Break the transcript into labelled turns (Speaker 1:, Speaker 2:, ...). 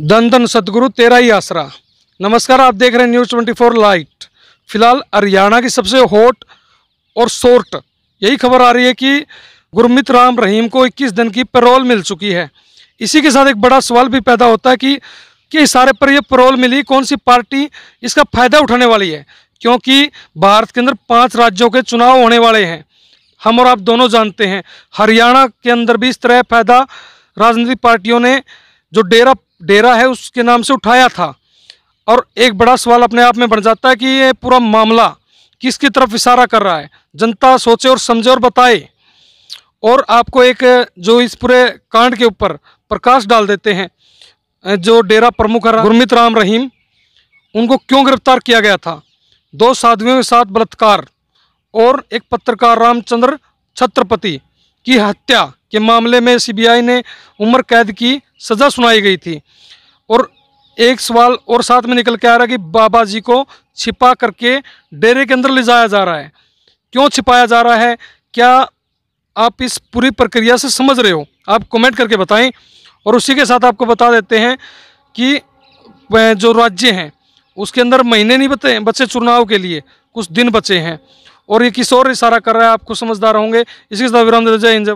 Speaker 1: धन धन सतगुरु तेरा ही आसरा नमस्कार आप देख रहे हैं न्यूज़ 24 लाइट फिलहाल हरियाणा की सबसे हॉट और शोर्ट यही खबर आ रही है कि गुरमित राम रहीम को 21 दिन की पेरोल मिल चुकी है इसी के साथ एक बड़ा सवाल भी पैदा होता है कि के इशारे पर यह पेरोल मिली कौन सी पार्टी इसका फ़ायदा उठाने वाली है क्योंकि भारत के अंदर पाँच राज्यों के चुनाव होने वाले हैं हम और आप दोनों जानते हैं हरियाणा के अंदर भी इस तरह फ़ायदा राजनीतिक पार्टियों ने जो डेरा डेरा है उसके नाम से उठाया था और एक बड़ा सवाल अपने आप में बन जाता है कि ये पूरा मामला किसकी तरफ इशारा कर रहा है जनता सोचे और समझे और बताए और आपको एक जो इस पूरे कांड के ऊपर प्रकाश डाल देते हैं जो डेरा प्रमुख गुरमित राम रहीम उनको क्यों गिरफ्तार किया गया था दो साधुओं के साथ बलात्कार और एक पत्रकार रामचंद्र छत्रपति की हत्या के मामले में सीबीआई ने उम्र कैद की सज़ा सुनाई गई थी और एक सवाल और साथ में निकल के आ रहा है कि बाबा जी को छिपा करके डेरे के अंदर ले जाया जा रहा है क्यों छिपाया जा रहा है क्या आप इस पूरी प्रक्रिया से समझ रहे हो आप कमेंट करके बताएं और उसी के साथ आपको बता देते हैं कि जो राज्य हैं उसके अंदर महीने नहीं बचे बचे चुनाव के लिए कुछ दिन बचे हैं और ये किस और इशारा कर रहा है आपको समझदार होंगे इसके साथ विराम दे जय हिंद